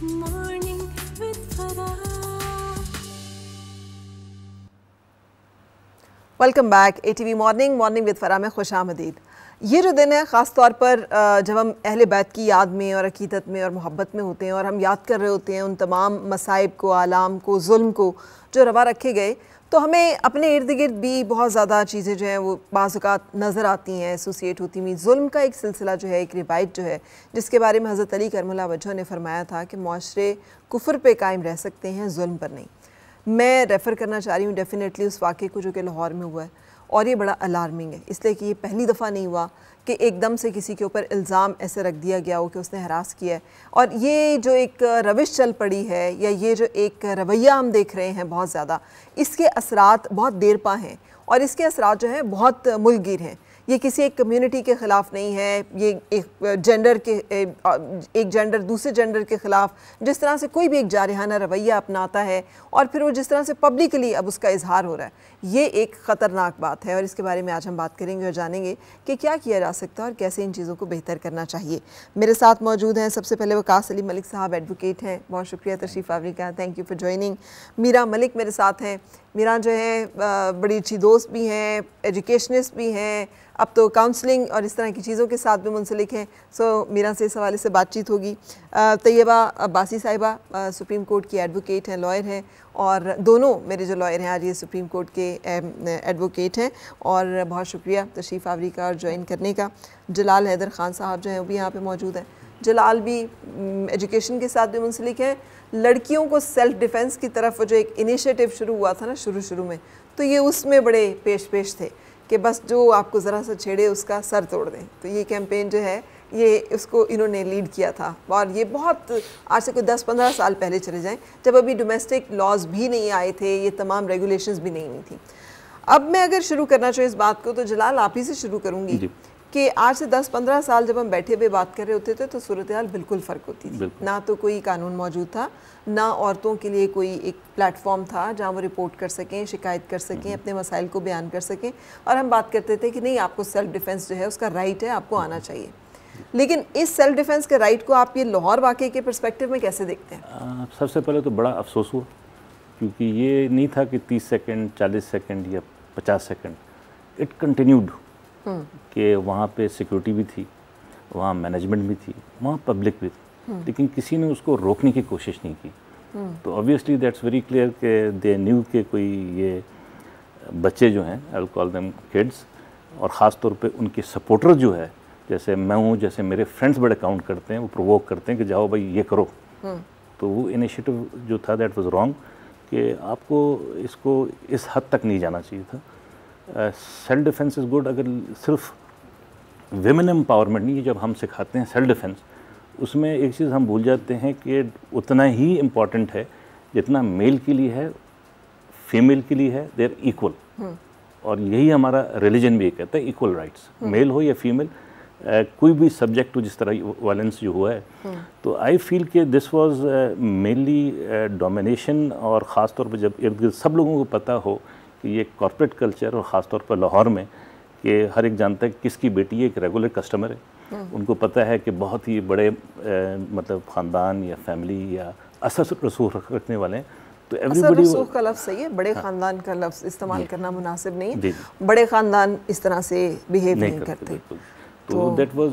Morning with Farah. TV morning morning with Farah Farah में खुश आमदीद ये जो दिन है ख़ास तौर पर जब हम अहल बैत की याद में और अकीदत में और मोहब्बत में होते हैं और हम याद कर रहे होते हैं उन तमाम मसाइब को आलाम को जुल्म को जो रवा रखे गए तो हमें अपने इर्द गिर्द भी बहुत ज़्यादा चीज़ें जो हैं वो बाज़ात नज़र आती हैं एसोसिएट होती हुई जुल्म का एक सिलसिला जो है एक रिवायत जो है जिसके बारे में हज़रत अली करमला वजह ने फरमाया था कि माशरे कुफर पे कायम रह सकते हैं जुल्म पर नहीं मैं रेफ़र करना चाह रही हूँ डेफ़िनेटली उस वाक़े को जो कि लाहौर में हुआ है और ये बड़ा अलार्मिंग है इसलिए कि ये पहली दफ़ा नहीं हुआ कि एकदम से किसी के ऊपर इल्ज़ाम ऐसे रख दिया गया हो कि उसने हरास किया है और ये जो एक रविश चल पड़ी है या ये जो एक रवैया हम देख रहे हैं बहुत ज़्यादा इसके असरात बहुत देरपा हैं और इसके असरात जो हैं बहुत मुलगिर हैं ये किसी एक कम्युनिटी के ख़िलाफ़ नहीं है ये एक जेंडर के एक जेंडर दूसरे जेंडर के ख़िलाफ़ जिस तरह से कोई भी एक जारहाना रवैया अपनाता है और फिर वो जिस तरह से पब्लिकली अब उसका इजहार हो रहा है ये एक ख़तरनाक बात है और इसके बारे में आज हम बात करेंगे और जानेंगे कि क्या किया जा सकता है और कैसे इन चीज़ों को बेहतर करना चाहिए मेरे साथ मौजूद हैं सबसे पहले वकास अली मलिक साहब एडवोकेट हैं बहुत शुक्रिया तशरीफ़ आवरी का thank you for joining Meera Malik मेरे साथ हैं मीरा जो है बड़ी अच्छी दोस्त भी हैं एजुकेशनस्ट भी हैं अब तो काउंसलिंग और इस तरह की चीज़ों के साथ भी मुंसलिक हैं सो मीरा से इस हवाले से बातचीत होगी तैयबा अब्बासी साहिबा सुप्रीम कोर्ट की एडवोकेट हैं लॉयर हैं और दोनों मेरे जो लॉयर हैं आज ये सुप्रीम कोर्ट के एडवोकेट हैं और बहुत शुक्रिया तशीफ आवरी का और ज्वाइन करने का जलाल हैदर ख़ान साहब जो हैं वो भी यहाँ पर मौजूद हैं जलाल भी एजुकेशन के साथ भी मुंसलिक हैं लड़कियों को सेल्फ डिफेंस की तरफ जो एक इनिशिएटिव शुरू हुआ था ना शुरू शुरू में तो ये उसमें बड़े पेश पेश थे कि बस जो आपको ज़रा सा छेड़े उसका सर तोड़ दें तो ये कैंपेन जो है ये उसको इन्होंने लीड किया था और ये बहुत आज से कोई 10-15 साल पहले चले जाएं जब अभी डोमेस्टिक लॉज भी नहीं आए थे ये तमाम रेगुलेशंस भी नहीं हुई थी अब मैं अगर शुरू करना चाहूँ इस बात को तो जलाल आप ही से शुरू करूँगी कि आज से 10-15 साल जब हम बैठे हुए बात कर रहे होते थे तो सूरत हाल बिल्कुल फ़र्क होती थी ना तो कोई कानून मौजूद था ना औरतों के लिए कोई एक प्लेटफॉर्म था जहाँ वो रिपोर्ट कर सकें शिकायत कर सकें हम्म। अपने मसाइल को बयान कर सकें और हम बात करते थे कि नहीं आपको सेल्फ डिफेंस जो है उसका राइट है आपको आना चाहिए लेकिन इस सेल्फ डिफेंस के राइट को आप ये लाहौर वाक़े के परस्पेक्टिव में कैसे देखते हैं सबसे पहले तो बड़ा अफसोस हुआ क्योंकि ये नहीं था कि 30 सेकंड 40 सेकंड या 50 सेकंड इट कंटिन्यूड कि वहाँ पे सिक्योरिटी भी थी वहाँ मैनेजमेंट भी थी वहाँ पब्लिक भी थी हम्म। लेकिन किसी ने उसको रोकने की कोशिश नहीं की हम्म। तो ऑब्वियसली दैट्स वेरी क्लियर के दे न्यू के कोई ये बच्चे जो हैं आई दम किड्स और ख़ास तौर पे उनके सपोर्टर जो है जैसे मैं हूँ जैसे मेरे फ्रेंड्स बड़े काउंट करते हैं वो प्रोवोक करते हैं कि जाओ भाई ये करो हम्म। तो वो इनिशिएटिव जो था दैट वाज रॉन्ग कि आपको इसको इस हद तक नहीं जाना चाहिए था सेल्फ डिफेंस इज़ गुड अगर सिर्फ वेमेन एम्पावरमेंट नहीं जब हम सिखाते हैं सेल्फ डिफेंस उसमें एक चीज़ हम भूल जाते हैं कि उतना ही इम्पॉर्टेंट है जितना मेल के लिए है फीमेल के लिए है देर इक्वल हम्म। और यही हमारा रिलीजन भी कहता है इक्वल राइट्स मेल हो या फीमेल कोई भी सब्जेक्ट हो जिस तरह वायलेंस जो हुआ है हम्म। तो आई फील कि दिस वाज मेनली डोमिनेशन और ख़ास तौर पर जब इर्द गिर्द सब लोगों को पता हो कि ये कॉरपोरेट कल्चर और ख़ास तौर पर लाहौर में कि हर एक जानता है कि किसकी बेटी है एक रेगुलर कस्टमर है हम्म। उनको पता है कि बहुत ही बड़े ए, मतलब ख़ानदान या फैमिली या असर रसूख रखने वाले हैं तो एवरीबॉडी का लफ्ज़ सही है बड़े हाँ, ख़ानदान का लफ्ज़ इस्तेमाल करना मुनासिब नहीं है बड़े ख़ानदान इस तरह से बिहेव नहीं, नहीं करते, करते। तो देट वॉज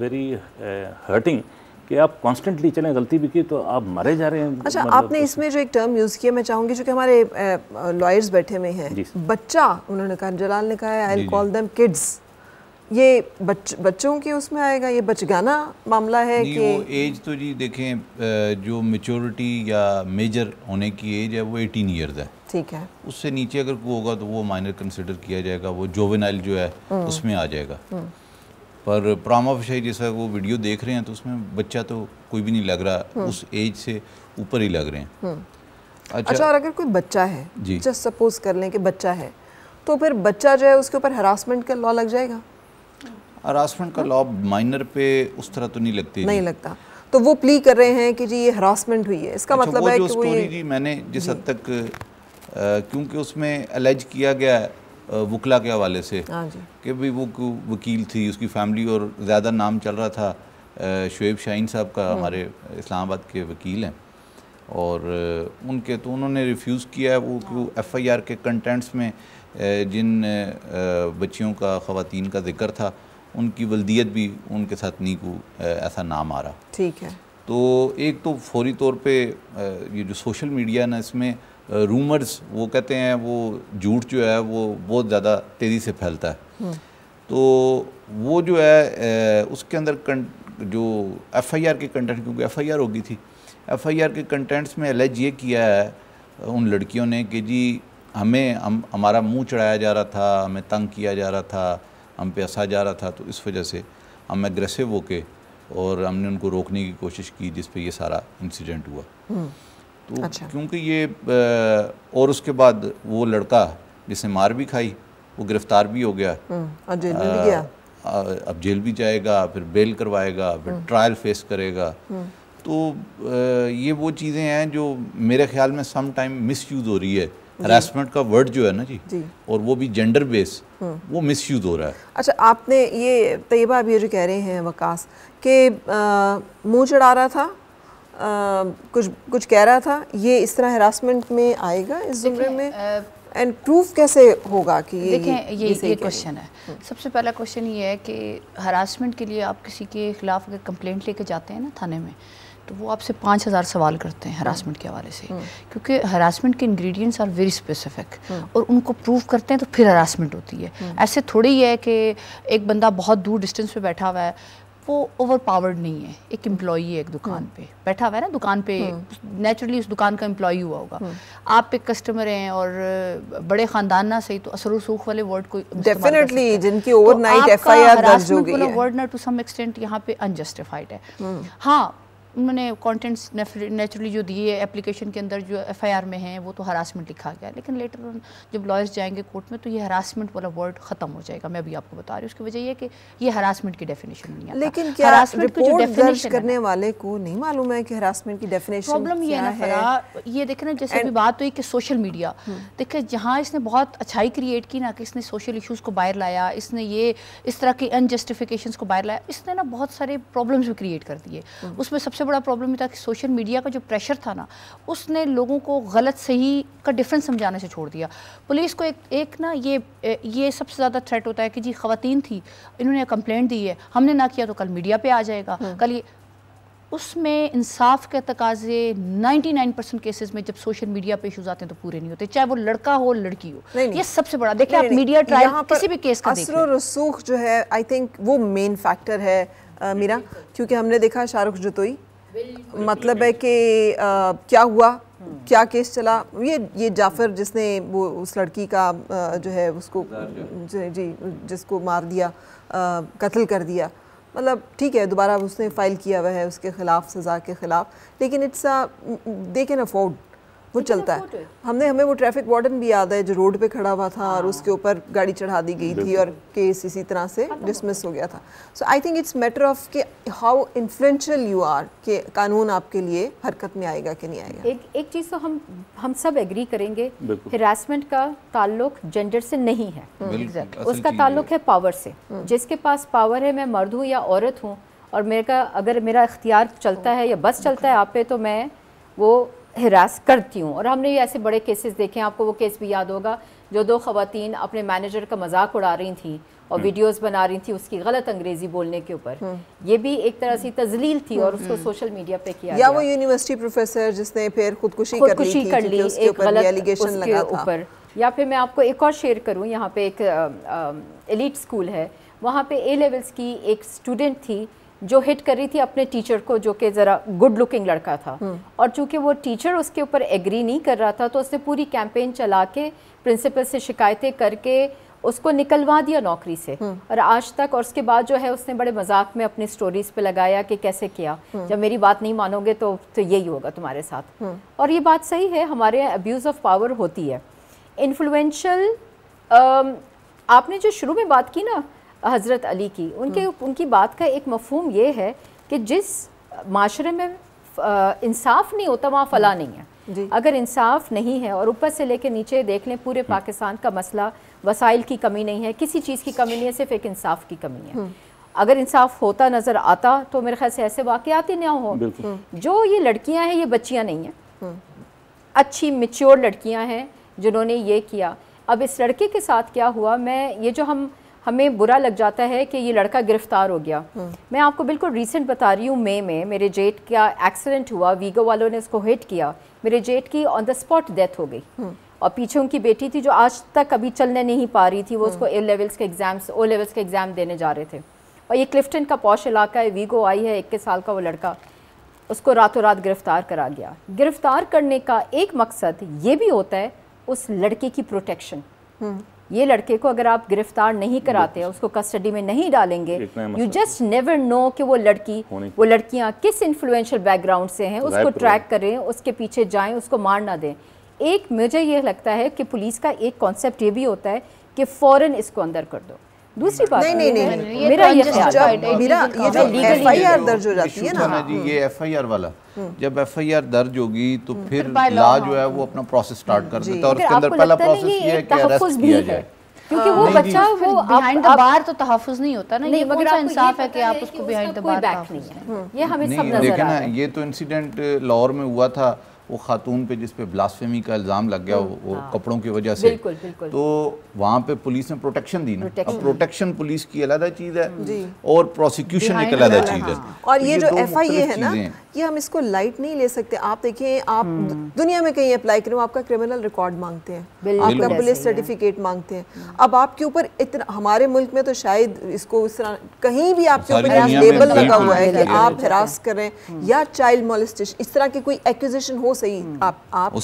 वेरी हर्टिंग कि आप कॉन्स्टेंटली चलें गलती भी की तो आप मरे जा रहे हैं अच्छा मतलब आपने इसमें जो एक टर्म यूज़ किया मैं चाहूँगी जो कि हमारे लॉयर्स uh, बैठे हुए हैं बच्चा उन्होंने कहा जलाल ने कहा आई कॉल देम किड्स ये बच, बच्चों के उसमें आएगा ये बचगाना मामला है कि वो एज तो जी देखें uh, जो मेचोरिटी या मेजर होने की एज है वो एटीन ईयर्स है ठीक है उससे नीचे अगर कोई होगा तो वो माइनर कंसिडर किया जाएगा वो जोवेनाइल जो है हम्म। उसमें आ जाएगा हम्म। पर प्रामा विषय जैसा वो वीडियो देख रहे हैं तो उसमें बच्चा तो कोई भी नहीं लग रहा हम्म। उस एज से ऊपर ही लग रहे हैं हम्म। अच्छा, अच्छा और अगर कोई बच्चा है जस्ट सपोज कर लें कि बच्चा है तो फिर बच्चा जो है उसके ऊपर हरासमेंट का लॉ लग जाएगा हरासमेंट का लॉ हाँ। माइनर पे उस तरह तो नहीं लगती नहीं लगता तो वो प्ली कर रहे हैं कि जी ये हरासमेंट हुई है इसका अच्छा, मतलब वो है कि वो ये जी मैंने जिस हद तक क्योंकि उसमें एलेज किया गया है वकला के हवाले से हाँ कि भाई वो वकील थी उसकी फैमिली और ज़्यादा नाम चल रहा था शुएब शाहीन साहब का हम्म। हमारे इस्लामाबाद के वकील हैं और उनके तो उन्होंने रिफ्यूज़ किया है वो एफ़ आई आर के कंटेंट्स में जिन बच्चियों का ख़वान का जिक्र था उनकी वल्दियत भी उनके साथ नहीं को ऐसा नाम आ रहा ठीक है तो एक तो फौरी तौर पे ये जो सोशल मीडिया ना इसमें रूमर्स वो कहते हैं वो झूठ जो है वो बहुत ज़्यादा तेज़ी से फैलता है हम्म। तो वो जो है उसके अंदर जो एफ आई आर के कंटेंट क्योंकि एफ आई आर होगी थी एफ आई आर के कंटेंट्स में एलेज ये किया है उन लड़कियों ने कि जी हमें हम हमारा मुंह चढ़ाया जा रहा था हमें तंग किया जा रहा था हम पे हंसा जा रहा था तो इस वजह से हम एग्रेसिव होके और हमने उनको रोकने की कोशिश की जिस पे ये सारा इंसिडेंट हुआ हम्म। तो अच्छा। क्योंकि ये और उसके बाद वो लड़का जिसने मार भी खाई वो गिरफ्तार भी हो गया हम्म, और जेल भी गया अब जेल भी जाएगा फिर बेल करवाएगा फिर हम्म। ट्रायल फेस करेगा हम्म। तो ये वो चीज़ें हैं जो मेरे ख्याल में सम टाइम मिस यूज़ हो रही है हरासमेंट का वर्ड जो है ना जी, जी। और वो भी जेंडर बेस वो मिस यूज़ हो रहा है अच्छा आपने ये तयबा तो अभी जो कह रहे हैं वकास के मुंह चढ़ा रहा था कुछ कुछ कह रहा था ये इस तरह हरासमेंट में आएगा इस जुमरे में एंड प्रूफ कैसे होगा कि ये देखें ये ये, ये क्वेश्चन है हम्म। सबसे पहला क्वेश्चन ये है कि हरासमेंट के लिए आप किसी के ख़िलाफ़ अगर कंप्लेंट लेके जाते हैं ना थाने में तो वो आपसे पाँच हज़ार सवाल करते हैं हरासमेंट के हवाले से हम्म। क्योंकि हरासमेंट के इंग्रेडिएंट्स आर वेरी स्पेसिफिक और उनको प्रूव करते हैं तो फिर हरासमेंट होती है हम्म। ऐसे थोड़ी ही है कि एक बंदा बहुत दूर डिस्टेंस पे बैठा हुआ है वो ओवरपावर्ड नहीं है एक एम्प्लॉई है एक दुकान हाँ। पे बैठा हुआ है ना दुकान पे नेचुरली हाँ। उस दुकान का एम्प्लॉई हुआ होगा हाँ। आप एक कस्टमर हैं और बड़े खानदान ना सही तो असर सूख वाले वर्ड को डेफिनेटली जिनकी ओवरनाइट तो एफआईआर दर्ज हो गई है वर्ड ना टू सम एक्सटेंट यहां पे अनजस्टिफाइड है हां उन्होंने कॉन्टेंट्स नेचुरली जो दिए एप्लीकेशन के अंदर जो एफआईआर में है वो तो हरासमेंट लिखा गया लेकिन लेटर ऑन जब लॉयर्स जाएंगे कोर्ट में तो ये हरासमेंट वाला वर्ड खत्म हो जाएगा मैं अभी आपको बता रही हूँ उसकी वजह यह कि ये हरासमेंट की डेफिनेशन नहीं आता लेकिन क्या करने वाले को नहीं मालूम है कि हरासमेंट की डेफिनेशन प्रॉब्लम ये है ये देखे ना जैसे अभी बात हुई कि सोशल मीडिया देखे जहाँ इसने बहुत अच्छाई क्रिएट की ना कि इसने सोशल इशूज़ को बाहर लाया इसने ये इस तरह के अनजस्टिफिकेशन को बाहर लाया इसने ना बहुत सारे प्रॉब्लम्स भी क्रिएट कर दिए हम्म। उसमें सबसे बड़ा प्रॉब्लम ये था कि सोशल मीडिया का जो प्रेशर था ना उसने लोगों को गलत सही का डिफरेंस समझाने से छोड़ दिया पुलिस को एक एक ना ये ये सबसे ज़्यादा थ्रेट होता है कि जी खातन थी इन्होंने कंप्लेंट दी है हमने ना किया तो कल मीडिया पर आ जाएगा हम्म। कल ये उसमें इंसाफ के तकाजे 99 परसेंट केसेस में जब सोशल मीडिया पे इशूज आते हैं तो पूरे नहीं होते चाहे वो लड़का हो लड़की हो नहीं, नहीं। ये सबसे बड़ा देखिए आप मीडिया ट्रायल किसी भी केस का असर रसूख जो है आई थिंक वो मेन फैक्टर है आ, मीरा क्योंकि हमने देखा शाहरुख जतोई मतलब है कि क्या हुआ क्या केस चला ये ये जाफर जिसने वो उस लड़की का जो है उसको जी जिसको मार दिया कत्ल कर दिया मतलब ठीक है दोबारा उसने फ़ाइल किया हुआ है उसके ख़िलाफ़ सज़ा के ख़िलाफ़ लेकिन इट्स दे कैन अफोर्ड वो चलता है हमने हमें वो ट्रैफिक वार्डन भी याद है जो रोड पे खड़ा हुआ था और हाँ। उसके ऊपर गाड़ी चढ़ा दी गई थी और केस इसी तरह से डिसमिस हो गया था so I think it's matter of के हाउ इन्फ्लुएंशियल यू आर के कानून आपके लिए हरकत में आएगा कि नहीं आएगा एक एक चीज़ तो हम हम सब एग्री करेंगे हरासमेंट का ताल्लुक जेंडर से नहीं है हम्म। उसका ताल्लुक है पावर से हम्म। जिसके पास पावर है मैं मर्द हूँ या औरत हूँ और मेरे का अगर मेरा इख्तियार चलता है या बस चलता है आप पे तो मैं वो हरास करती हूँ और हमने ये ऐसे बड़े केसेस देखे हैं आपको वो केस भी याद होगा जो दो खातन अपने मैनेजर का मजाक उड़ा रही थी और वीडियोस हम्म। बना रही थी उसकी गलत अंग्रेजी बोलने के ऊपर हम्म। ये भी एक तरह से तजलील थी और हम्म, उसको सोशल मीडिया पे किया या वो यूनिवर्सिटी प्रोफेसर जिसने फिर खुदकुशी कर ली, कर ली एक गलत उसके ऊपर या फिर मैं आपको एक और शेयर करूँ यहाँ पे एक एलिट स्कूल है वहाँ पे ए लेवल्स की एक स्टूडेंट थी जो हिट कर रही थी अपने टीचर को जो कि ज़रा गुड लुकिंग लड़का था हम्म। और चूंकि वो टीचर उसके ऊपर एग्री नहीं कर रहा था तो उसने पूरी कैंपेन चला के प्रिंसिपल से शिकायतें करके उसको निकलवा दिया नौकरी से हम्म। और आज तक और उसके बाद जो है उसने बड़े मजाक में अपनी स्टोरीज पे लगाया कि कैसे किया हम्म। जब मेरी बात नहीं मानोगे तो तो यही होगा तुम्हारे साथ और ये बात सही है हमारे यहाँ अब्यूज़ ऑफ पावर होती है इन्फ्लुएंशल आपने जो शुरू में बात की ना हज़रत अली की उनके हम्म। उनकी बात का एक मफहम ये है कि जिस माशरे में इंसाफ नहीं होता वहाँ फला हम्म। नहीं है अगर इंसाफ नहीं है और ऊपर से लेकर नीचे देख लें पूरे हम्म। पाकिस्तान का मसला वसाइल की कमी नहीं है किसी चीज़ की कमी नहीं है सिर्फ एक इंसाफ की कमी है अगर इंसाफ होता नज़र आता तो मेरे ख्याल से ऐसे वाक़ात ही ना हो जो ये लड़कियाँ हैं ये बच्चियाँ नहीं हैं अच्छी मिच्योर लड़कियाँ हैं जिन्होंने ये किया अब इस लड़के के साथ क्या हुआ मैं ये जो हम हमें बुरा लग जाता है कि ये लड़का गिरफ्तार हो गया हम्म। मैं आपको बिल्कुल रिसेंट बता रही हूँ मई में मेरे जेट का एक्सीडेंट हुआ वीगो वालों ने उसको हिट किया मेरे जेट की ऑन द स्पॉट डेथ हो गई हम्म। और पीछे उनकी बेटी थी जो आज तक कभी चलने नहीं पा रही थी वो हम्म। उसको ए लेवल्स के एग्ज़ाम्स ओ लेवल्स के एग्ज़ाम देने जा रहे थे और ये क्लिफ्टन का पौश इलाका है वीगो आई है इक्कीस साल का वो लड़का उसको रातों रात गिरफ्तार करा गया गिरफ्तार करने का एक मकसद ये भी होता है उस लड़के की प्रोटेक्शन ये लड़के को अगर आप गिरफ्तार नहीं कराते उसको कस्टडी में नहीं डालेंगे यू जस्ट नेवर नो कि वो लड़की वो लड़कियां किस इन्फ्लुएंशियल बैकग्राउंड से हैं उसको ट्रैक तो करें उसके पीछे जाएं उसको मार ना दें एक मुझे ये लगता है कि पुलिस का एक कॉन्सेप्ट ये भी होता है कि फ़ौरन इसको अंदर कर दो दूसरी बात नहीं नहीं नहीं मेरा ये ख्याल मेरा ये जो एफआईआर दर्ज हो जाती है ना जी ये एफआईआर वाला हम्म। जब एफआईआर दर्ज होगी तो हम्म। फिर ला जो हाँ। है वो अपना प्रोसेस हम्म। स्टार्ट कर देता है और उसके अंदर पहला प्रोसेस ये है कि अरेस्ट किया जाए क्योंकि वो हाँ। बच्चा वो बिहाइंड द बार तो तहफुज नहीं होता ना नहीं, ये मगर इंसाफ है कि आप उसको बिहाइंड द बार नहीं है ये हमें सब नजर आ रहा है ये तो इंसिडेंट लाहौर uh, में हुआ था वो खातून पे जिस पे ब्लास्फेमी का इल्ज़ाम लग गया वो हाँ। कपड़ों की वजह से बिल्कुल, बिल्कुल। तो वहाँ पे पुलिस ने प्रोटेक्शन दी ना प्रोटेक्शन, अब प्रोटेक्शन पुलिस की अलग चीज़ है और प्रोसिक्यूशन एक अलग चीज़ है हाँ। और तो ये जो एफ आई ए है ना कि हम इसको लाइट नहीं ले सकते आप देखिए आप हम्म। दुनिया में कहीं अप्लाई करें आपका क्रिमिनल रिकॉर्ड मांगते हैं आपका पुलिस सर्टिफिकेट मांगते हैं हम्म। अब आपके ऊपर इतना हमारे मुल्क में तो शायद इसको इस तरह कहीं भी आपके ऊपर लेबल लगा हुआ है कि आप हरास करें हम्म। या चाइल्ड मोलिस्टेशन इस तरह की कोई एक्विजिशन हो सही आप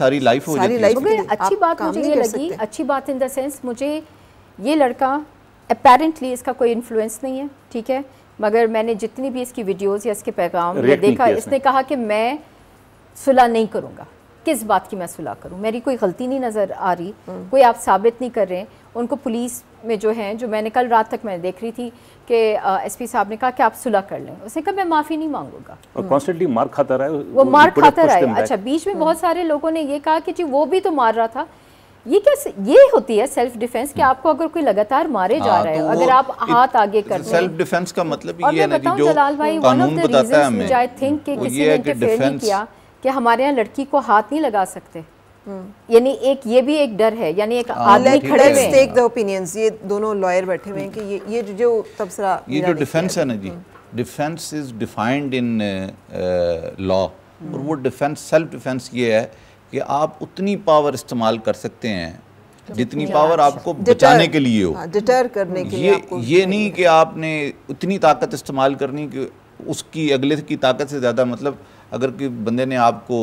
सारी लाइफ हो सारी लाइफ अच्छी बात मुझे लगी अच्छी बात इन देंस मुझे ये लड़का अपेरेंटली इसका कोई इन्फ्लुएंस नहीं है ठीक है मगर मैंने जितनी भी इसकी वीडियोस या इसके पैगाम देखा इसने कहा कि मैं सुलह नहीं करूँगा किस बात की मैं सुलह करूँ मेरी कोई गलती नहीं नज़र आ रही हम्म। कोई आप साबित नहीं कर रहे हैं उनको पुलिस में जो है जो मैंने कल रात तक मैं देख रही थी कि एसपी साहब ने कहा कि आप सुलह कर लें उसने कहा मैं माफ़ी नहीं मांगूंगा और कॉन्स्टेंटली मार खाता रहा वो, मार खाता रहा है अच्छा बीच में हम्म। बहुत सारे लोगों ने ये कहा कि जी वो भी तो मार रहा था ये कैसे ये होती है सेल्फ डिफेंस कि आपको अगर कोई लगातार मारे जा हाँ, रहे हो तो अगर आप हाथ आगे कर सेल्फ डिफेंस का मतलब ये है ना कि जो कानून बताता है हमें आई थिंक कि किसी ने इंटरफेयर नहीं किया कि हमारे यहाँ लड़की को हाथ नहीं लगा सकते हम्म। यानी एक ये भी एक डर है यानी एक हाँ, आदमी खड़े हैं टेक द ओपिनियंस ये दोनों लॉयर बैठे हुए हैं कि ये ये जो तबसरा ये जो डिफेंस है ना जी defence is defined in law और वो डिफेंस सेल्फ डिफेंस ये है कि आप उतनी पावर इस्तेमाल कर सकते हैं जितनी पावर आपको बचाने के लिए हो डिटर हाँ, करने के ये लिए ये नहीं कि आपने उतनी ताकत इस्तेमाल करनी कि उसकी अगले की ताकत से ज़्यादा मतलब अगर कि बंदे ने आपको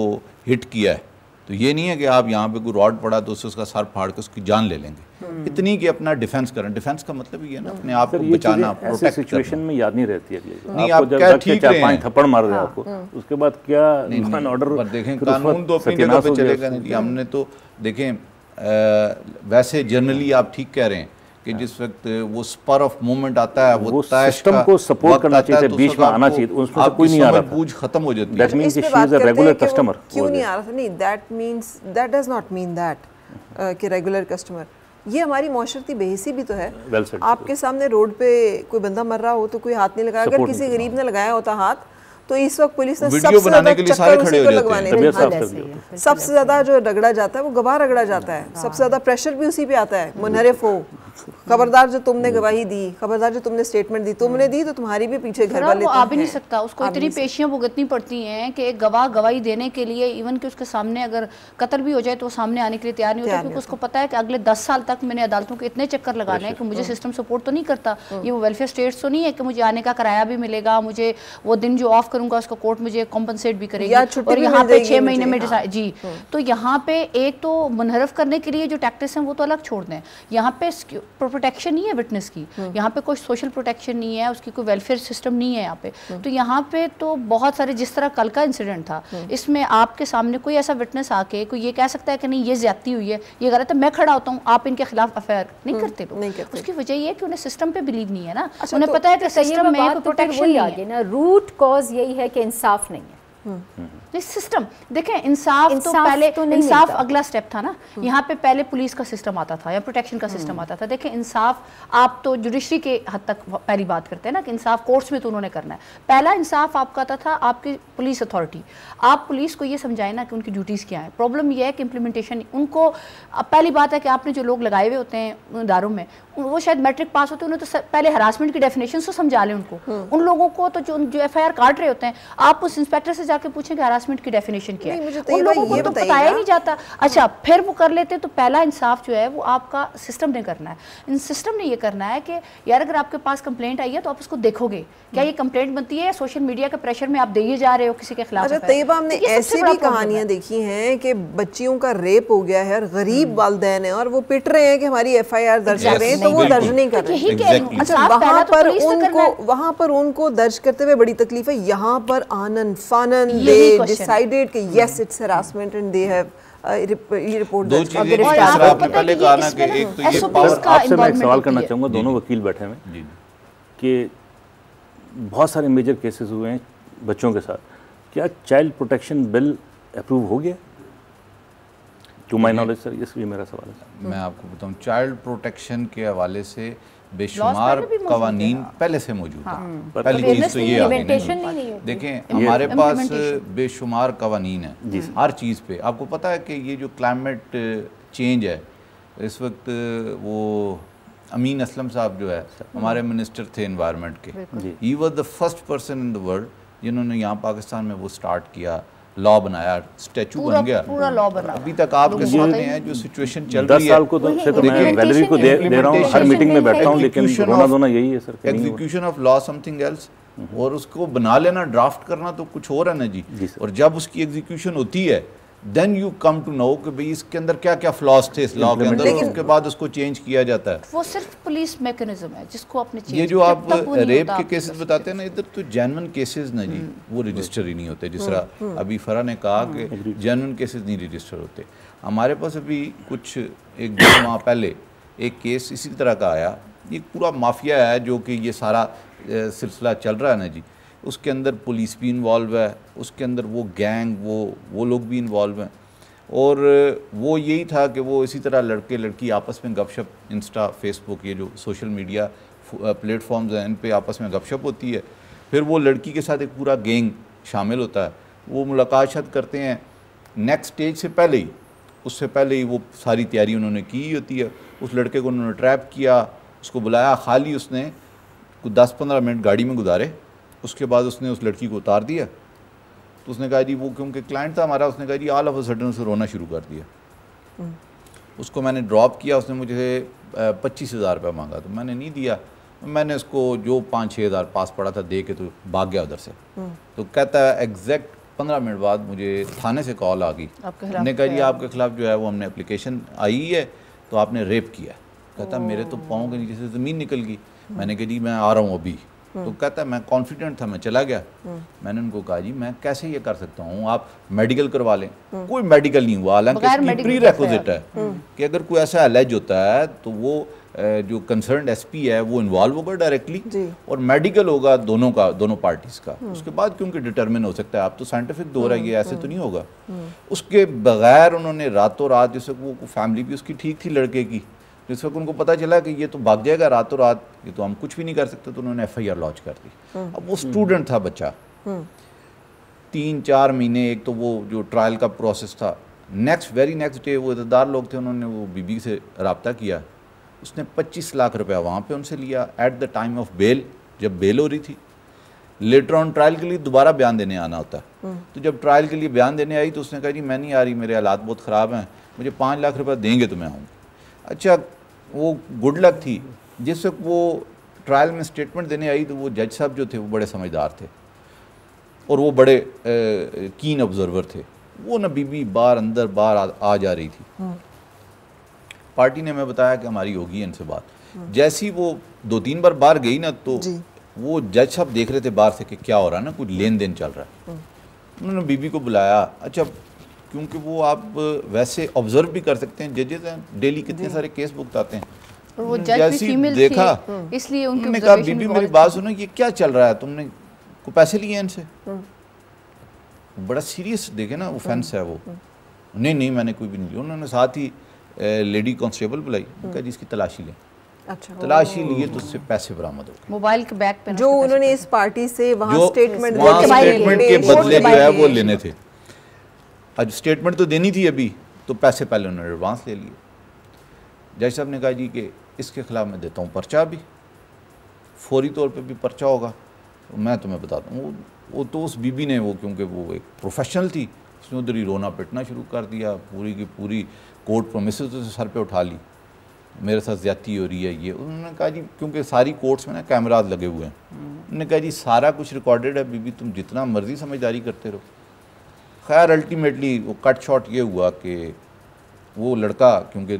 हिट किया है तो ये नहीं है कि आप यहाँ पे कोई रॉड पड़ा तो उससे उसका सर फाड़ के उसकी जान ले लेंगे हम्म। इतनी कि अपना डिफेंस करें डिफेंस का मतलब ये ना अपने आप को बचाना प्रोटेक्ट सिचुएशन में याद नहीं रहती है नहीं आप क्या ठीक है पांच थप्पड़ मार दिया हाँ, आपको हाँ। उसके बाद क्या नहीं ऑर्डर पर देखें कानून तो अपनी जगह पे चलेगा नहीं हमने तो देखें वैसे जनरली आप ठीक कह रहे हैं कि हाँ। जिस वक्त वो स्पर ऑफ मूवमेंट आता है वो, वो सिस्टम को सपोर्ट करना चाहिए तो बीच में आना चाहिए उसमें से कोई नहीं आ रहा बूझ खत्म हो जाती है that means she is a regular customer क्यों नहीं आ रहा था नहीं that means that does not mean that कि रेगुलर कस्टमर ये हमारी माशरती बेहसी भी तो है well said, आपके सामने रोड पे कोई बंदा मर रहा हो तो कोई हाथ नहीं लगाया अगर किसी गरीब ने लगाया होता हाथ तो इस वक्त पुलिस ने सबसे ज्यादा जो रगड़ा जाता है वो गवाह रगड़ा जाता है हाँ। सबसे ज्यादा प्रेशर भी उसी पे आता है मुनहरिफ हो खबरदार जो तुमने हम्म। गवाही दी खबरदार जो तुमने स्टेटमेंट दी तुमने दी तो तुम्हारी भी पीछे घर वाले आ भी नहीं सकता उसको इतनी पेशियां भुगतनी पड़ती हैं कि एक गवाह गवाही देने के लिए इवन कि उसके सामने अगर कतर भी हो जाए तो वो सामने आने के लिए तैयार नहीं होता क्योंकि उसको पता है कि अगले दस साल तक मैंने अदालतों के इतने चक्कर लगाने हैं कि मुझे सिस्टम हम्म। सपोर्ट तो नहीं करता हम्म। ये वो वेलफेयर स्टेट तो नहीं है कि मुझे आने का किराया भी मिलेगा मुझे वो दिन जो ऑफ करूंगा उसका कोर्ट मुझे कॉम्पनसेट भी करेगी और यहाँ पे छह महीने में हाँ। जी हाँ। तो यहाँ पे एक तो मुनहरफ करने के लिए जो टैक्टिस हैं वो तो अलग छोड़ दें यहाँ पे प्रोटेक्शन नहीं है विटनेस की हाँ। यहाँ पे कोई सोशल प्रोटेक्शन नहीं है उसकी कोई वेलफेयर सिस्टम नहीं है यहाँ पे तो यहाँ पे तो बहुत सारे जिस तरह कल का इंसिडेंट था इसमें आपके सामने कोई ऐसा विटनेस आके कोई ये कह सकता है कि नहीं ये ज्यादा हुई है ये गलत है मैं खड़ा होता हूँ आप इनके खिलाफ अफेयर नहीं करते लोग उसकी वजह यह है कि उन्हें सिस्टम पे बिलीव नहीं है ना अच्छा, उन्हें तो पता है कि सिस्टम में प्रोटेक्शन आ गई ना रूट कॉज ये गई है कि इंसाफ नहीं है हम्म। हम्म। नहीं तो सिस्टम देखें इंसाफ तो पहले तो इंसाफ अगला स्टेप था ना हम्म। यहाँ पे पहले पुलिस का सिस्टम आता था या प्रोटेक्शन का सिस्टम हम्म। आता था देखें इंसाफ आप तो जुडिशरी के हद तक पहली बात करते हैं ना कि इंसाफ कोर्ट्स में तो उन्होंने करना है पहला इंसाफ आपका आता था आपकी पुलिस अथॉरिटी आप पुलिस को ये समझाए ना कि उनकी ड्यूटीज़ क्या है प्रॉब्लम यह है कि इम्प्लीमेंटेशन उनको पहली बात है कि आपने जो लोग लगाए हुए होते हैं इदारों में वो शायद मैट्रिक पास होते हैं उन्हें तो पहले हरासमेंट की डेफिनेशन तो समझा लें उनको हम्म। उन लोगों को तो जो एफ आई आर काट रहे होते हैं आप उस इंस्पेक्टर से जाकर पूछें कि हरासमेंट की डेफिनेशन किया है तो उन लोगों को तो बताया नहीं जाता अच्छा फिर वो कर लेते तो पहला इंसाफ जो है वो आपका सिस्टम ने करना है इन सिस्टम ने ये करना है कि यार अगर आपके पास कंप्लेंट आई है तो आप उसको देखोगे क्या ये कंप्लेंट बनती है सोशल मीडिया के प्रेशर में आप दे जा रहे हो किसी के खिलाफ अच्छा तयबा तो हमने ऐसी भी कहानियां देखी हैं कि बच्चियों का रेप हो गया है और गरीब हम्म। वालदे हैं और वो पिट रहे हैं कि हमारी एफ आई आर दर्ज कर रहे हैं तो वो दर्ज नहीं कर तो रहे अच्छा, वहाँ पर उनको वहाँ पर उनको दर्ज करते हुए बड़ी तकलीफ है यहाँ पर आनंद फानन डिसाइडेड कि yes it's harassment and they have uh, दो चीजें तो दोनों वकील बैठे हुए कि बहुत सारे मेजर केसेस हुए हैं बच्चों के साथ क्या चाइल्ड प्रोटेक्शन बिल अप्रूव हो गया टू माई नॉलेज सर ये मेरा सवाल है मैं आपको बताऊँ चाइल्ड प्रोटेक्शन के हवाले से बेशुमार कवानी पहले से मौजूद हाँ। था पहली चीज़ तो ये देखें हमारे पास बेशुमार कवानी है हर चीज़ पे आपको पता है कि ये जो क्लाइमेट चेंज है इस वक्त वो अमीन असलम साहब जो है हमारे मिनिस्टर थे इन्वायरमेंट के he was the first person in the world जिन्होंने यहाँ पाकिस्तान में वो स्टार्ट किया लॉ बनाया स्टैचू बन गया पूरा लॉ बना अभी तक आप सामने है जो सिचुएशन चल रही है साल को तो से तो मैं वैलरी को दे, दे रहा हूं हर मीटिंग में बैठता हूं लेकिन रोना धोना यही है sir execution of law something else और उसको बना लेना ड्राफ्ट करना तो कुछ और है ना जी और जब उसकी एग्जीक्यूशन होती है then you come to know कि भाई इसके अंदर क्या क्या फ्लॉज थे इस लॉ के अंदर उसके बाद उसको चेंज किया जाता है वो सिर्फ पुलिस मैकेनिज्म है जिसको आपने ये जो आप रेप के केसेस बताते हैं ना इधर तो जेनवन केसेस ना जी हम्म। वो रजिस्टर ही नहीं होते हम्म, जिस तरह हम्म। अभी फरा ने कहा कि जेनवन केसेस नहीं रजिस्टर होते हमारे पास अभी कुछ एक दो माह पहले एक केस इसी तरह का आया ये पूरा माफिया है जो कि ये सारा सिलसिला चल रहा है ना जी उसके अंदर पुलिस भी इन्वॉल्व है उसके अंदर वो गैंग वो वो लोग भी इन्वॉल्व हैं और वो यही था कि वो इसी तरह लड़के लड़की आपस में गपशप इंस्टा फेसबुक ये जो सोशल मीडिया प्लेटफॉर्म्स हैं इन पर आपस में गपशप होती है फिर वो लड़की के साथ एक पूरा गैंग शामिल होता है वो मुलाकात शत करते हैं नेक्स्ट स्टेज से पहले ही उससे पहले ही वो सारी तैयारी उन्होंने की होती है उस लड़के को उन्होंने ट्रैप किया उसको बुलाया खाली उसने दस पंद्रह मिनट गाड़ी में गुजारे उसके बाद उसने उस लड़की को उतार दिया तो उसने कहा जी वो क्योंकि क्लाइंट था हमारा उसने कहा जी ऑल ऑफ अ सडन उसे रोना शुरू कर दिया हम्म। उसको मैंने ड्रॉप किया उसने मुझे पच्चीस हज़ार रुपया मांगा तो मैंने नहीं दिया मैंने उसको जो पाँच छः हज़ार पास पड़ा था दे के तो भाग गया उधर से हम्म। तो कहता है एग्जैक्ट पंद्रह मिनट बाद मुझे थाने से कॉल आ गई मैंने कहा जी आपके खिलाफ जो है वो हमने अप्लीकेशन आई है तो आपने रेप किया कहता मेरे तो पाँव के नीचे से ज़मीन निकल गई मैंने कहा जी मैं आ रहा हूँ अभी हम्म। तो कहता है मैं कॉन्फिडेंट था मैं चला गया हम्म। मैंने उनको कहा जी मैं कैसे ये कर सकता हूँ आप मेडिकल करवा लें हम्म। कोई मेडिकल नहीं हुआ हालांकि प्री रेकोजिट है कि अगर कोई ऐसा एलेज होता है तो वो जो कंसर्न एसपी है वो इन्वॉल्व होगा डायरेक्टली और मेडिकल होगा दोनों का दोनों पार्टीज का उसके बाद क्योंकि डिटर्मिन हो सकता है आप तो साइंटिफिक दो रहा है ऐसे तो नहीं होगा उसके बगैर उन्होंने रातों रात जैसे वो फैमिली भी उसकी ठीक थी लड़के की जिस वक्त उनको पता चला कि ये तो भाग जाएगा रातों रात ये तो हम कुछ भी नहीं कर सकते तो उन्होंने एफ आई आर लॉन्च कर दी हम्म। अब वो स्टूडेंट था बच्चा हम्म। तीन चार महीने एक तो वो जो ट्रायल का प्रोसेस था नेक्स्ट वेरी नेक्स्ट डे वो इतदार लोग थे उन्होंने वो बीबी से रबता किया उसने 25 लाख रुपया वहाँ पे उनसे लिया at the time of bail जब बेल हो रही थी लेटर ऑन ट्रायल के लिए दोबारा बयान देने आना होता है हम्म। तो जब ट्रायल के लिए बयान देने आई तो उसने कहा जी मैं नहीं आ रही मेरे हालात बहुत ख़राब हैं मुझे पाँच लाख रुपया देंगे तो मैं आऊँगी अच्छा वो गुड लक थी जिस वक्त वो ट्रायल में स्टेटमेंट देने आई तो वो जज साहब जो थे वो बड़े समझदार थे और वो बड़े कीन ऑब्जर्वर थे वो ना बीबी बार अंदर बार आ, आ जा रही थी हम्म। पार्टी ने हमें बताया कि हमारी होगी इनसे बात हम्म। जैसी वो दो तीन बार बार गई ना तो वो जज साहब देख रहे थे बाहर से कि क्या हो रहा है ना कुछ लेन देन चल रहा है हम्म। उन्होंने बीबी को बुलाया अच्छा क्योंकि वो आप वैसे ऑब्जर्व भी कर सकते हैं जजेज हैं डेली कितने सारे केस भुगताते हैं और देखा इसलिए उन्होंने कहा बीबी मेरी बात सुनो ये क्या चल रहा है तुमने को पैसे लिए हैं इनसे हम्म। बड़ा सीरियस देखे ना ऑफेंस हम्म। है वो नहीं नहीं मैंने कोई भी नहीं लिया उन्होंने साथ ही लेडी कॉन्स्टेबल बुलाई हम्म। उनका इसकी तलाशी लें अच्छा, तलाशी लिए तो उससे पैसे बरामद हो गए मोबाइल के बैग पे जो उन्होंने इस पार्टी से वहाँ स्टेटमेंट के बदले जो है वो लेने थे आज स्टेटमेंट तो देनी थी अभी तो पैसे पहले उन्होंने एडवांस ले लिए जज साहब ने कहा जी कि इसके ख़िलाफ़ मैं देता हूँ पर्चा भी फौरी तौर पे भी पर्चा होगा तो मैं तुम्हें बता दूँ वो, वो तो उस बीबी ने वो क्योंकि वो एक प्रोफेशनल थी उसने उधर ही रोना पिटना शुरू कर दिया पूरी की पूरी कोर्ट प्रोमिस सर पर उठा ली मेरे साथ ज्यादती हो रही है ये उन्होंने कहा जी क्योंकि सारी कोर्ट्स में ना कैमराज लगे हुए हैं हम्म। उन्होंने कहा जी सारा कुछ रिकॉर्डेड है बीबी तुम जितना मर्जी समझदारी करते रहो खैर अल्टीमेटली वो कट शॉट ये हुआ कि वो लड़का क्योंकि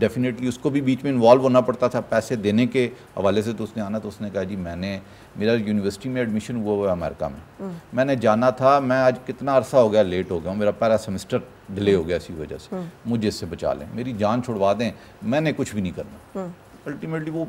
डेफिनेटली उसको भी बीच में इन्वॉल्व होना पड़ता था पैसे देने के हवाले से तो उसने आना तो उसने कहा जी मैंने मेरा यूनिवर्सिटी में एडमिशन हुआ हुआ है अमेरिका में हम्म। मैंने जाना था मैं आज कितना अरसा हो गया लेट हो गया हूँ मेरा पहला सेमेस्टर डिले हो गया इसी वजह से हम्म। मुझे इससे बचा लें मेरी जान छुड़वा दें मैंने कुछ भी नहीं करना अल्टीमेटली हम्म। वो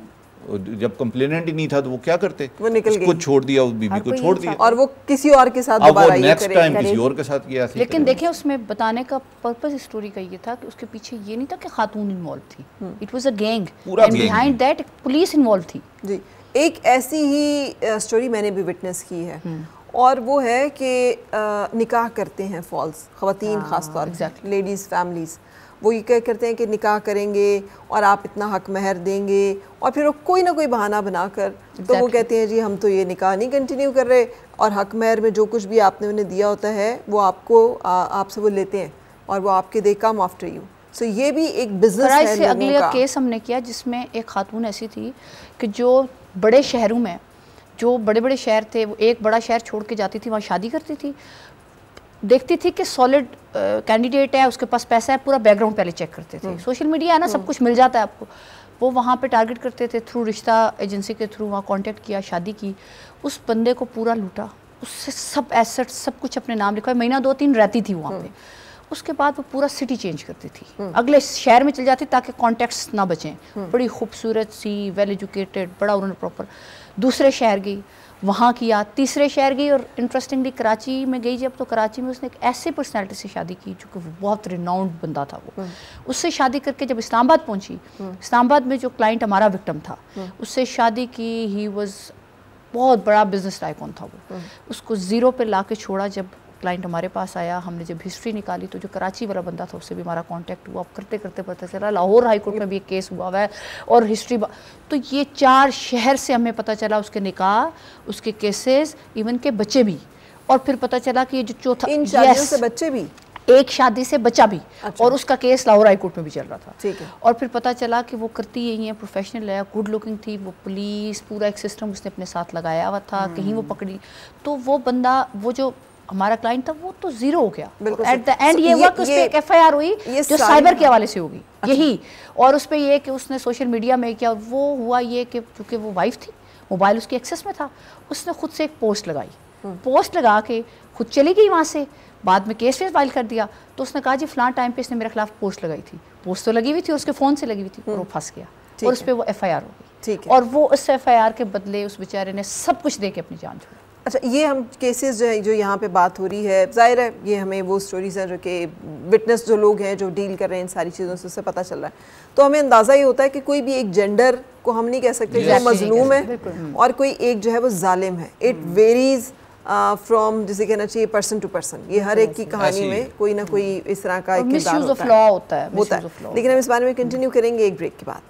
जब कंप्लेनेंट ही नहीं था तो वो क्या करते वो निकल उसको छोड़ दिया उस बीबी को छोड़ दिया और वो किसी और के साथ दोबारा ये नेक्स्ट टाइम किसी और के साथ किया लेकिन देखिए उसमें बताने का पर्पस स्टोरी का ये था कि उसके पीछे ये नहीं था कि खातून इन्वॉल्व थी it was a gang and behind that police involve थी जी एक ऐसी ही स्टोरी मैंने भी विटनेस की है हम्म। और वो है कि निकाह करते हैं फॉल्स खवतिन ख़ासतौर लेडीज़ फैमिलीज़ वो ये कह करते हैं कि निकाह करेंगे और आप इतना हक महर देंगे और फिर वो कोई ना कोई बहाना बनाकर exactly. तो वो कहते हैं जी हम तो ये निकाह नहीं कंटिन्यू कर रहे और हक महर में जो कुछ भी आपने उन्हें दिया होता है वो आपको आपसे वो लेते हैं और वो आपके दे कम आफ्टर यू सो ये भी एक बिजनेस है अगले केस हमने किया जिसमें एक खातून ऐसी थी कि जो बड़े शहरों में जो बड़े बड़े शहर थे वो एक बड़ा शहर छोड़ के जाती थी वहाँ शादी करती थी देखती थी कि सॉलिड कैंडिडेट है उसके पास पैसा है पूरा बैकग्राउंड पहले चेक करते थे सोशल हम्म। मीडिया है ना सब हम्म। कुछ मिल जाता है आपको वो वहाँ पे टारगेट करते थे थ्रू रिश्ता एजेंसी के थ्रू वहाँ कांटेक्ट किया शादी की उस बंदे को पूरा लूटा उससे सब एसेट सब कुछ अपने नाम लिखा महीना दो तीन रहती थी वहाँ पे हम्म। उसके बाद वो पूरा सिटी चेंज करती थी अगले शहर में चल जाती ताकि कॉन्टैक्ट्स ना बचें बड़ी खूबसूरत सी वेल एजुकेटेड बड़ा उन्होंने प्रॉपर दूसरे शहर गई वहाँ किया तीसरे शहर गई और इंटरेस्टिंगली कराची में गई जब तो कराची में उसने एक ऐसे पर्सनैलिटी से शादी की जो कि बहुत रिनाउंड बंदा था वो हम्म। उससे शादी करके जब इस्लामाबाद पहुंची हम्म। इस्लामाबाद में जो क्लाइंट हमारा विक्टम था हम्म। उससे शादी की ही वॉज बहुत बड़ा बिजनेस टाइकॉन था वो उसको ज़ीरो पे ला के छोड़ा जब क्लाइंट हमारे पास आया हमने जब हिस्ट्री निकाली तो जो कराची वाला बंदा था उससे भी हमारा कांटेक्ट हुआ करते करते पता चला लाहौर हाई कोर्ट में भी एक केस हुआ हुआ है और हिस्ट्री तो ये चार शहर से हमें पता चला उसके निकाह उसके केसेस इवन के बच्चे भी और फिर पता चला कि ये जो चौथा इन yes, से बच्चे भी एक शादी से बचा भी अच्छा। और उसका केस लाहौर हाई कोर्ट में भी चल रहा था ठीक है और फिर पता चला कि वो करती यही है प्रोफेशनल है गुड लुकिंग थी वो पुलिस पूरा एक सिस्टम उसने अपने साथ लगाया हुआ था हम्म। कहीं वो पकड़ी तो वो बंदा वो जो हमारा क्लाइंट था वो तो जीरो हो गया एट द एंड ये हुआ कि उस पर एक एफ हुई जो साइबर के हवाले से होगी अच्छा। यही और उस पर यह कि उसने सोशल मीडिया में किया वो हुआ ये कि चूँकि वो वाइफ थी मोबाइल उसके एक्सेस में था उसने खुद से एक पोस्ट लगाई पोस्ट हम्म। लगा के खुद चली गई वहाँ से बाद में केस वेस फाइल कर दिया तो उसने कहा जी फलां टाइम पे इसने मेरे खिलाफ पोस्ट लगाई थी पोस्ट तो लगी हुई थी उसके फ़ोन से लगी हुई थी हम्म। और वो फंस गया और उस पर वो एफ आई आर हो गई और वो उस एफ आई आर के बदले उस बेचारे ने सब कुछ दे के अपनी जान छोड़ी अच्छा ये हम केसेस जो जो यहाँ पे बात हो रही है ज़ाहिर है ये हमें वो स्टोरीज हैं जो कि विटनेस जो लोग हैं जो डील कर रहे हैं इन सारी चीज़ों से उससे पता चल रहा है तो हमें अंदाज़ा ये होता है कि कोई भी एक जेंडर को हम नहीं कह सकते जो मजलूम है हम्म। और कोई एक जो है वो ालिम है इट वेरीज़ फ्रॉम जिसे कहना चाहिए पर्सन टू पर्सन ये हर एक की कहानी में कोई ना हम्म। कोई इस तरह का एक होता है लेकिन हम इस बारे में कंटिन्यू करेंगे एक ब्रेक के बाद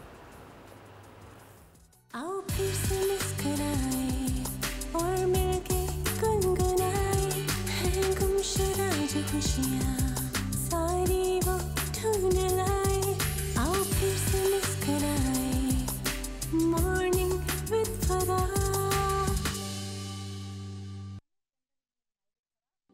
खुशियाँ सारी वो ढूंढ लाई